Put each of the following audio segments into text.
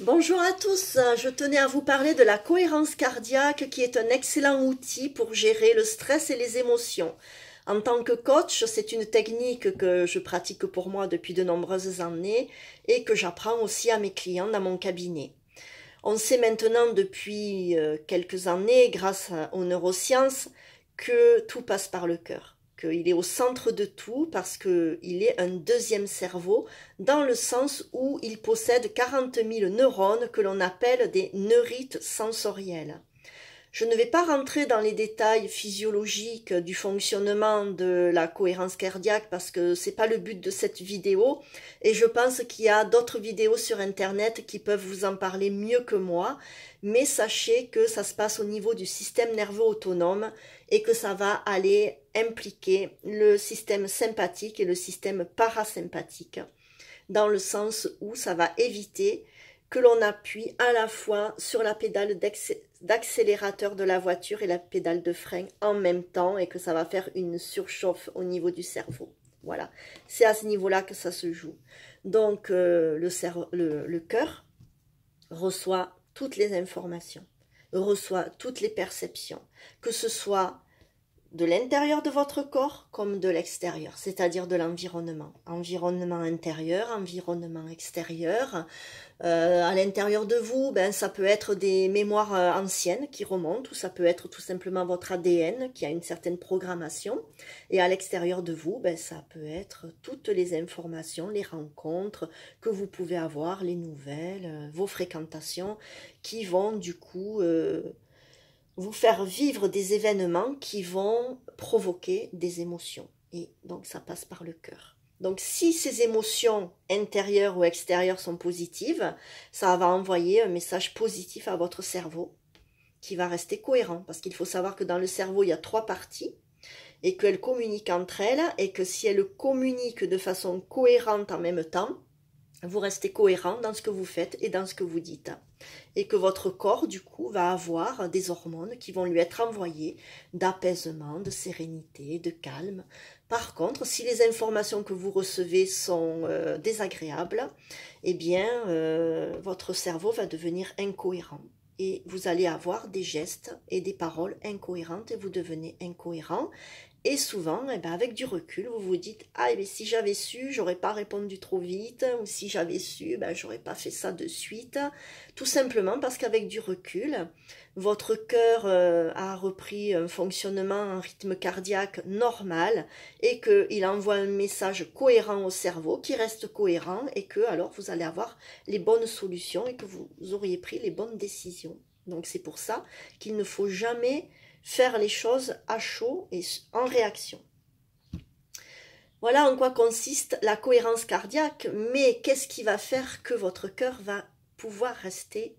Bonjour à tous, je tenais à vous parler de la cohérence cardiaque qui est un excellent outil pour gérer le stress et les émotions. En tant que coach, c'est une technique que je pratique pour moi depuis de nombreuses années et que j'apprends aussi à mes clients dans mon cabinet. On sait maintenant depuis euh, quelques années, grâce aux neurosciences, que tout passe par le cœur qu'il est au centre de tout parce qu'il est un deuxième cerveau dans le sens où il possède 40 000 neurones que l'on appelle des neurites sensorielles. Je ne vais pas rentrer dans les détails physiologiques du fonctionnement de la cohérence cardiaque parce que ce n'est pas le but de cette vidéo et je pense qu'il y a d'autres vidéos sur internet qui peuvent vous en parler mieux que moi, mais sachez que ça se passe au niveau du système nerveux autonome et que ça va aller impliquer le système sympathique et le système parasympathique dans le sens où ça va éviter que l'on appuie à la fois sur la pédale d'accélérateur de la voiture et la pédale de frein en même temps et que ça va faire une surchauffe au niveau du cerveau. Voilà, c'est à ce niveau-là que ça se joue. Donc, euh, le cœur reçoit toutes les informations, reçoit toutes les perceptions, que ce soit de l'intérieur de votre corps comme de l'extérieur, c'est-à-dire de l'environnement. Environnement intérieur, environnement extérieur. Euh, à l'intérieur de vous, ben, ça peut être des mémoires euh, anciennes qui remontent, ou ça peut être tout simplement votre ADN qui a une certaine programmation. Et à l'extérieur de vous, ben, ça peut être toutes les informations, les rencontres que vous pouvez avoir, les nouvelles, euh, vos fréquentations, qui vont du coup vous faire vivre des événements qui vont provoquer des émotions. Et donc ça passe par le cœur. Donc si ces émotions intérieures ou extérieures sont positives, ça va envoyer un message positif à votre cerveau qui va rester cohérent. Parce qu'il faut savoir que dans le cerveau, il y a trois parties et qu'elles communiquent entre elles et que si elles communiquent de façon cohérente en même temps, vous restez cohérent dans ce que vous faites et dans ce que vous dites et que votre corps, du coup, va avoir des hormones qui vont lui être envoyées d'apaisement, de sérénité, de calme. Par contre, si les informations que vous recevez sont euh, désagréables, eh bien, euh, votre cerveau va devenir incohérent et vous allez avoir des gestes et des paroles incohérentes et vous devenez incohérent et souvent, eh ben, avec du recul, vous vous dites Ah, mais si j'avais su, j'aurais pas répondu trop vite, ou si j'avais su, ben, j'aurais pas fait ça de suite. Tout simplement parce qu'avec du recul, votre cœur euh, a repris un fonctionnement, un rythme cardiaque normal, et qu'il envoie un message cohérent au cerveau qui reste cohérent, et que alors vous allez avoir les bonnes solutions et que vous auriez pris les bonnes décisions. Donc c'est pour ça qu'il ne faut jamais faire les choses à chaud et en réaction. Voilà en quoi consiste la cohérence cardiaque, mais qu'est-ce qui va faire que votre cœur va pouvoir rester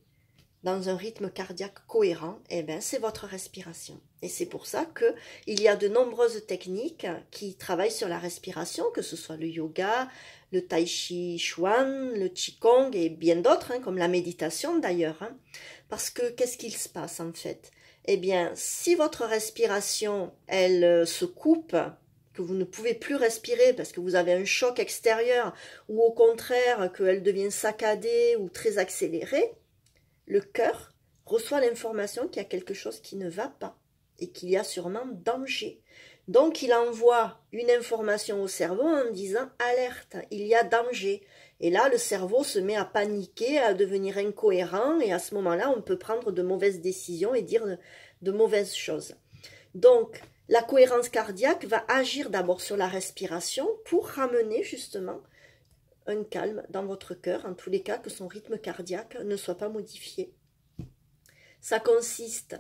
dans un rythme cardiaque cohérent Eh bien, c'est votre respiration. Et c'est pour ça qu'il y a de nombreuses techniques qui travaillent sur la respiration, que ce soit le yoga, le tai chi chuan, le qigong et bien d'autres, hein, comme la méditation d'ailleurs. Hein. Parce que qu'est-ce qu'il se passe en fait eh bien, si votre respiration, elle euh, se coupe, que vous ne pouvez plus respirer parce que vous avez un choc extérieur, ou au contraire qu'elle devient saccadée ou très accélérée, le cœur reçoit l'information qu'il y a quelque chose qui ne va pas et qu'il y a sûrement danger. Donc il envoie une information au cerveau en disant alerte, il y a danger. Et là, le cerveau se met à paniquer, à devenir incohérent, et à ce moment-là, on peut prendre de mauvaises décisions et dire de, mauvaises choses. Donc, la cohérence cardiaque va agir d'abord sur la respiration pour ramener justement un calme dans votre cœur, en tous les cas que son rythme cardiaque ne soit pas modifié. Ça consiste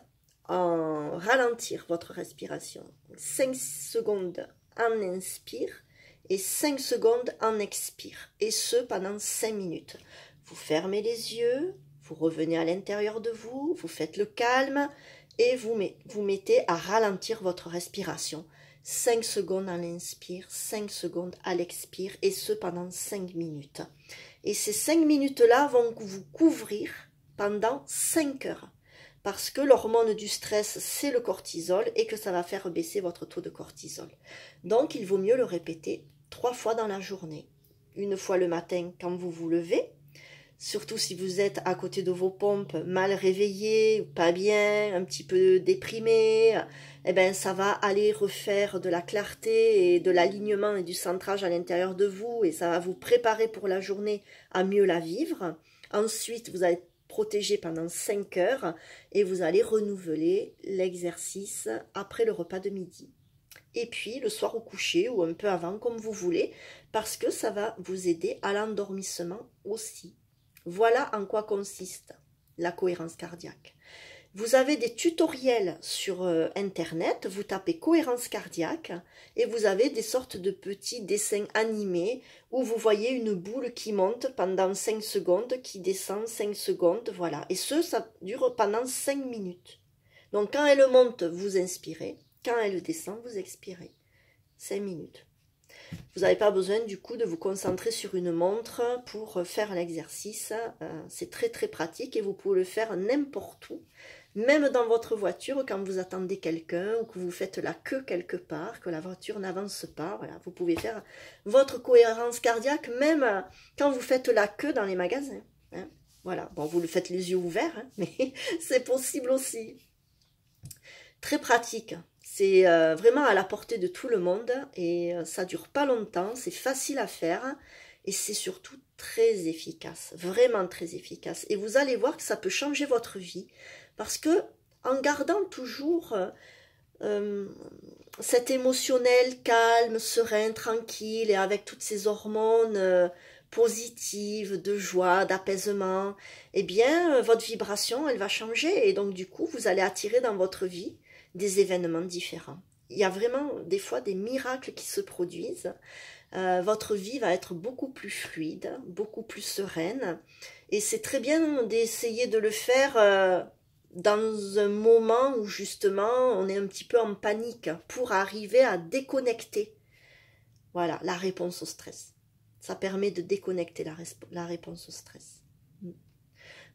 en ralentir votre respiration. 5 secondes en inspire et 5 secondes en expire, et ce pendant 5 minutes. Vous fermez les yeux, vous revenez à l'intérieur de vous, vous faites le calme et vous, vous mettez à ralentir votre respiration. 5 secondes à l'inspire, 5 secondes à l'expire, et ce pendant 5 minutes. Et ces 5 minutes-là vont vous couvrir pendant 5 heures. Parce que l'hormone du stress, c'est le cortisol et que ça va faire baisser votre taux de cortisol. Donc, il vaut mieux le répéter trois fois dans la journée. Une fois le matin quand vous vous levez, surtout si vous êtes à côté de vos pompes, mal réveillé, pas bien, un petit peu déprimé, et eh ben ça va aller refaire de la clarté et de l'alignement et du centrage à l'intérieur de vous et ça va vous préparer pour la journée à mieux la vivre. Ensuite, vous allez protégé pendant 5 heures et vous allez renouveler l'exercice après le repas de midi et puis le soir au coucher ou un peu avant, comme vous voulez, parce que ça va vous aider à l'endormissement aussi. Voilà en quoi consiste la cohérence cardiaque. Vous avez des tutoriels sur euh, Internet, vous tapez cohérence cardiaque et vous avez des sortes de petits dessins animés où vous voyez une boule qui monte pendant 5 secondes, qui descend 5 secondes, voilà. Et ce, ça dure pendant 5 minutes. Donc quand elle monte, vous inspirez. Quand elle descend, vous expirez. 5 minutes. Vous n'avez pas besoin du coup de vous concentrer sur une montre pour faire l'exercice. Hein. C'est très très pratique et vous pouvez le faire n'importe où, même dans votre voiture quand vous attendez quelqu'un ou que vous faites la queue quelque part, que la voiture n'avance pas. vous pouvez faire votre cohérence cardiaque même quand vous faites la queue dans les magasins. Hein. Voilà, bon, vous le faites les yeux ouverts, hein, mais c'est possible aussi. Très pratique. C'est euh, vraiment à la portée de tout le monde et euh, ça dure pas longtemps, c'est facile à faire et c'est surtout très efficace, vraiment très efficace. Et vous allez voir que ça peut changer votre vie parce que en gardant toujours euh, cet émotionnel calme, serein, tranquille et avec toutes ces hormones positives de joie, d'apaisement, eh bien votre vibration elle va changer et donc du coup vous allez attirer dans votre vie des événements différents. Il y a vraiment des fois des miracles qui se produisent. Euh, votre vie va être beaucoup plus fluide, beaucoup plus sereine. Et c'est très bien d'essayer de le faire euh, dans un moment où justement on est un petit peu en panique pour arriver à déconnecter. Voilà la réponse au stress. Ça permet de déconnecter la réponse au stress.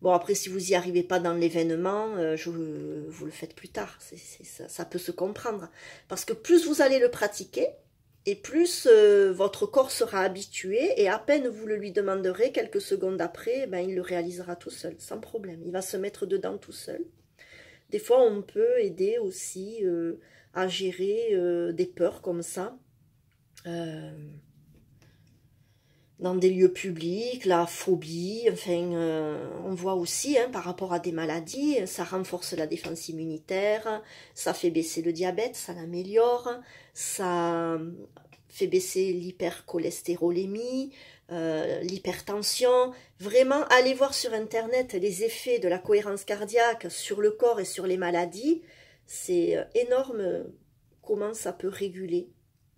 Bon, après, si vous n'y arrivez pas dans l'événement, euh, vous le faites plus tard. ça, peut se comprendre. Parce que plus vous allez le pratiquer, et plus euh, votre corps sera habitué, et à peine vous le lui demanderez, quelques secondes après, ben, il le réalisera tout seul, sans problème. Il va se mettre dedans tout seul. Des fois, on peut aider aussi euh, à gérer des peurs comme ça dans des lieux publics, la phobie, enfin, euh, on voit aussi hein, par rapport à des maladies, ça renforce la défense immunitaire, ça fait baisser le diabète, ça l'améliore, ça fait baisser l'hypercholestérolémie, euh, l'hypertension. Vraiment, allez voir sur Internet les effets de la cohérence cardiaque sur le corps et sur les maladies. C'est euh, énorme comment ça peut réguler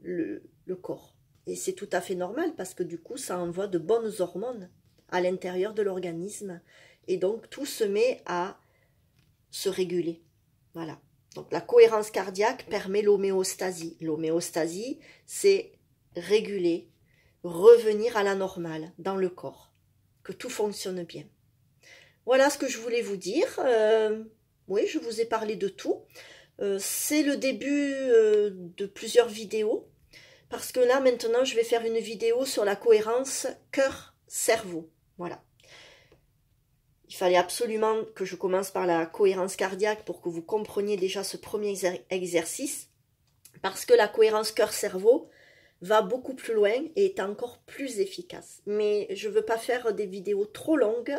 le corps. Et c'est tout à fait normal parce que du coup, ça envoie de bonnes hormones à l'intérieur de l'organisme. Et donc, tout se met à se réguler. Voilà. Donc, la cohérence cardiaque permet l'homéostasie. L'homéostasie, c'est réguler, revenir à la normale dans le corps, que tout fonctionne bien. Voilà ce que je voulais vous dire. Euh, oui, je vous ai parlé de tout. Euh, c'est le début euh, de plusieurs vidéos parce que là maintenant je vais faire une vidéo sur la cohérence cœur-cerveau. Voilà. Il fallait absolument que je commence par la cohérence cardiaque pour que vous compreniez déjà ce premier exercice, parce que la cohérence cœur-cerveau va beaucoup plus loin et est encore plus efficace. Mais je ne veux pas faire des vidéos trop longues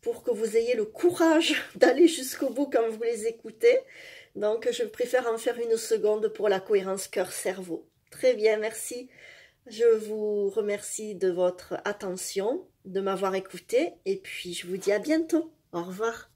pour que vous ayez le courage d'aller jusqu'au bout quand vous les écoutez. Donc je préfère en faire une seconde pour la cohérence cœur-cerveau. Très bien, merci. Je vous remercie de votre attention, de m'avoir écouté et puis je vous dis à bientôt. Au revoir.